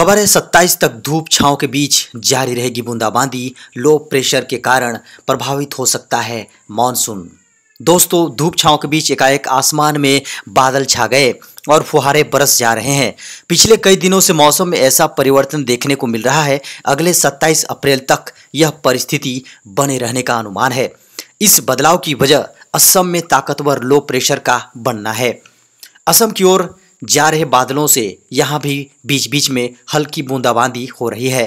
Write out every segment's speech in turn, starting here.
खबर है 27 तक धूप छांव के बीच जारी रहेगी बूंदाबांदी लो प्रेशर के कारण प्रभावित हो सकता है मानसून दोस्तों धूप छांव के बीच एकाएक आसमान में बादल छा गए और फुहारे बरस जा रहे हैं पिछले कई दिनों से मौसम में ऐसा परिवर्तन देखने को मिल रहा है अगले 27 अप्रैल तक यह परिस्थिति बने रहने का अनुमान है इस बदलाव की वजह असम में ताकतवर लो प्रेशर का बनना है असम की ओर जा रहे बादलों से यहाँ भी बीच बीच में हल्की बूंदाबांदी हो रही है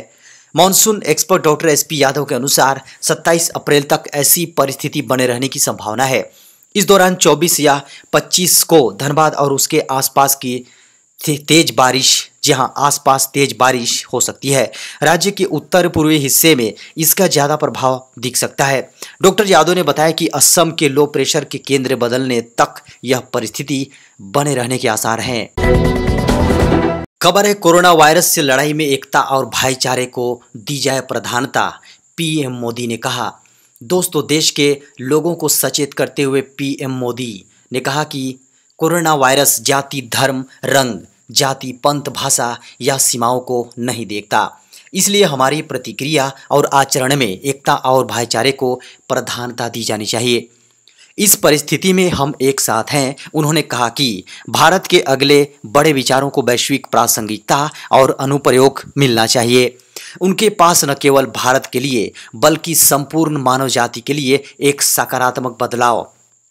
monsoon expert doctor SP Yadav के अनुसार 27 अप्रैल तक ऐसी परिस्थिति बने रहने की संभावना है इस दौरान 24 या 25 को धनबाद और उसके आसपास की तेज बारिश जहां आसपास तेज बारिश हो सकती है राज्य के उत्तर पूर्वी हिस्से में इसका ज़्यादा प्रभाव दिख सकता है डॉक्टर यादव ने बताया कि असम के लो प्रेशर के केंद्र बदलने तक यह परिस्थिति बने रहने के आसार हैं खबर है कोरोना वायरस से लड़ाई में एकता और भाईचारे को दी जाए प्रधानता पीएम मोदी ने कहा दोस्तों देश के लोगों को सचेत करते हुए पीएम मोदी ने कहा कि कोरोना वायरस जाति धर्म रंग जाति पंथ भाषा या सीमाओं को नहीं देखता इसलिए हमारी प्रतिक्रिया और आचरण में एकता और भाईचारे को प्रधानता दी जानी चाहिए इस परिस्थिति में हम एक साथ हैं उन्होंने कहा कि भारत के अगले बड़े विचारों को वैश्विक प्रासंगिकता और अनुप्रयोग मिलना चाहिए उनके पास न केवल भारत के लिए बल्कि संपूर्ण मानव जाति के लिए एक सकारात्मक बदलाव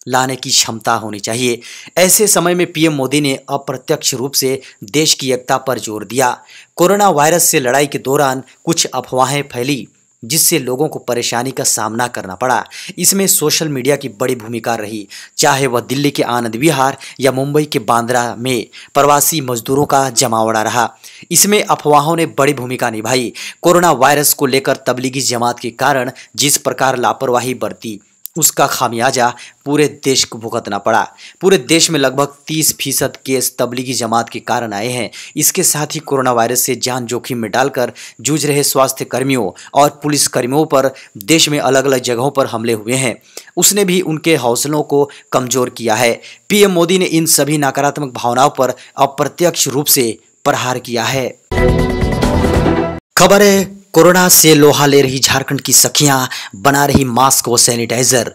लाने की क्षमता होनी चाहिए ऐसे समय में पीएम मोदी ने अप्रत्यक्ष रूप से देश की एकता पर जोर दिया कोरोना वायरस से लड़ाई के दौरान कुछ अफवाहें फैली जिससे लोगों को परेशानी का सामना करना पड़ा इसमें सोशल मीडिया की बड़ी भूमिका रही चाहे वह दिल्ली के आनंद विहार या मुंबई के बांद्रा में प्रवासी मजदूरों का जमावड़ा रहा इसमें अफवाहों ने बड़ी भूमिका निभाई कोरोना वायरस को लेकर तबलीगी जमात के कारण जिस प्रकार लापरवाही बरती उसका खामियाजा पूरे देश को भुगतना पड़ा पूरे देश में लगभग 30 फीसद केस तबलीगी जमात के कारण आए हैं इसके साथ ही कोरोना वायरस से जान जोखिम में डालकर जूझ रहे स्वास्थ्य कर्मियों और पुलिस कर्मियों पर देश में अलग अलग जगहों पर हमले हुए हैं उसने भी उनके हौसलों को कमज़ोर किया है पीएम मोदी ने इन सभी नकारात्मक भावनाओं पर अप्रत्यक्ष रूप से प्रहार किया है खबर है कोरोना से लोहा ले रही झारखंड की सखियां बना रही मास्क व सैनिटाइजर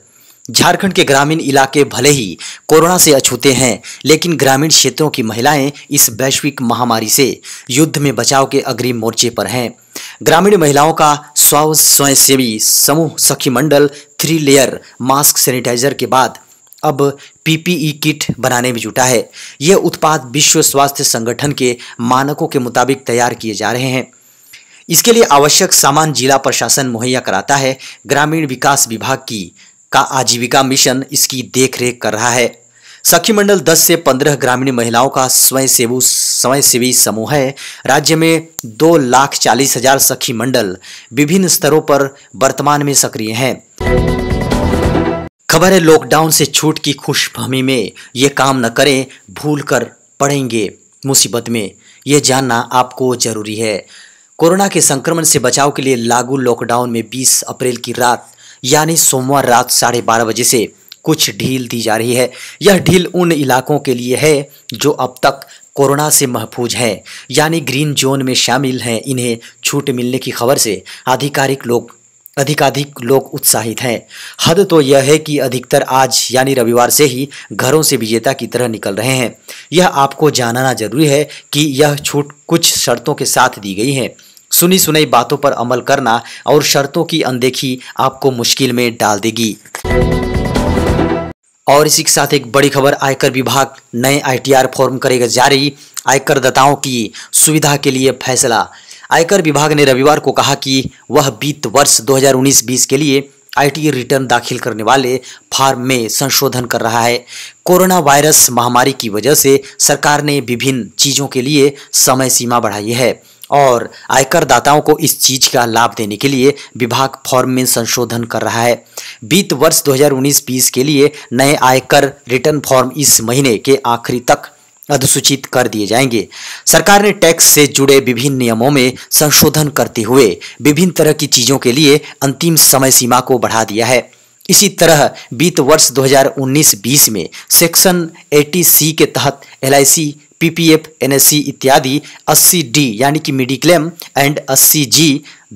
झारखंड के ग्रामीण इलाके भले ही कोरोना से अछूते हैं लेकिन ग्रामीण क्षेत्रों की महिलाएं इस वैश्विक महामारी से युद्ध में बचाव के अग्रिम मोर्चे पर हैं ग्रामीण महिलाओं का स्व स्वयंसेवी समूह सखी मंडल थ्री लेयर मास्क सैनिटाइजर के बाद अब पीपीई किट बनाने में जुटा है यह उत्पाद विश्व स्वास्थ्य संगठन के मानकों के मुताबिक तैयार किए जा रहे हैं इसके लिए आवश्यक सामान जिला प्रशासन मुहैया कराता है ग्रामीण विकास विभाग की का आजीविका मिशन इसकी देखरेख कर रहा है सखी मंडल 10 से 15 ग्रामीण महिलाओं का स्वयं स्वयंसेवी समूह है राज्य में दो लाख चालीस हजार सखी मंडल विभिन्न स्तरों पर वर्तमान में सक्रिय हैं खबर है लॉकडाउन से छूट की खुशफहमी में ये काम न करें भूल कर पड़ेंगे मुसीबत में ये जानना आपको जरूरी है कोरोना के संक्रमण से बचाव के लिए लागू लॉकडाउन में 20 अप्रैल की रात यानी सोमवार रात साढ़े बारह बजे से कुछ ढील दी जा रही है यह ढील उन इलाकों के लिए है जो अब तक कोरोना से महफूज हैं यानी ग्रीन जोन में शामिल हैं इन्हें छूट मिलने की खबर से आधिकारिक लोग अधिकाधिक लोग उत्साहित हैं हद तो यह है कि अधिकतर आज यानी रविवार से ही घरों से विजेता की तरह निकल रहे हैं यह आपको जानना जरूरी है कि यह छूट कुछ शर्तों के साथ दी गई है सुनी सुनाई बातों पर अमल करना और शर्तों की अनदेखी आपको मुश्किल में डाल देगी और इसी के साथ एक बड़ी खबर आयकर विभाग नए आईटीआर फॉर्म करेगा जारी आयकर दाताओं की सुविधा के लिए फैसला आयकर विभाग ने रविवार को कहा कि वह वित्त वर्ष 2019-20 के लिए आईटी रिटर्न दाखिल करने वाले फार्म में संशोधन कर रहा है कोरोना वायरस महामारी की वजह से सरकार ने विभिन्न चीज़ों के लिए समय सीमा बढ़ाई है और आयकर दाताओं को इस चीज का लाभ देने के लिए विभाग फॉर्म में संशोधन कर रहा है वित्त वर्ष 2019-20 के लिए नए आयकर रिटर्न फॉर्म इस महीने के आखिरी तक अधिसूचित कर दिए जाएंगे सरकार ने टैक्स से जुड़े विभिन्न नियमों में संशोधन करते हुए विभिन्न तरह की चीजों के लिए अंतिम समय सीमा को बढ़ा दिया है इसी तरह वित्त वर्ष 2019-20 में सेक्शन 80 सी के तहत एल पीपीएफ एनएससी इत्यादि 80 डी यानी कि मेडिक्लेम एंड 80 जी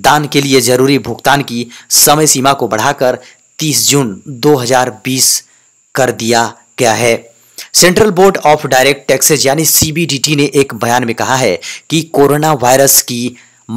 दान के लिए जरूरी भुगतान की समय सीमा को बढ़ाकर 30 जून 2020 कर दिया गया है central board of direct taxes यानी सीबीडीटी ने एक बयान में कहा है कि कोरोना वायरस की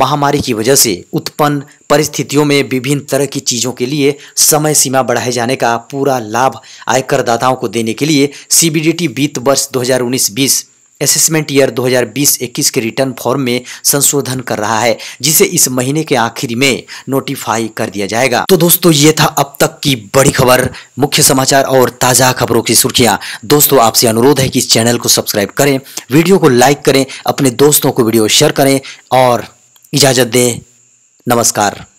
महामारी की वजह से उत्पन्न परिस्थितियों में विभिन्न तरह की चीज़ों के लिए समय सीमा बढ़ाए जाने का पूरा लाभ आयकरदाताओं को देने के लिए सीबीडीटी वित्त वर्ष 2019-20 असेसमेंट ईयर 2020-21 के रिटर्न फॉर्म में संशोधन कर रहा है जिसे इस महीने के आखिर में नोटिफाई कर दिया जाएगा तो दोस्तों ये था अब तक की बड़ी खबर मुख्य समाचार और ताजा खबरों की सुर्खियां दोस्तों आपसे अनुरोध है कि इस चैनल को सब्सक्राइब करें वीडियो को लाइक करें अपने दोस्तों को वीडियो शेयर करें और इजाजत दें नमस्कार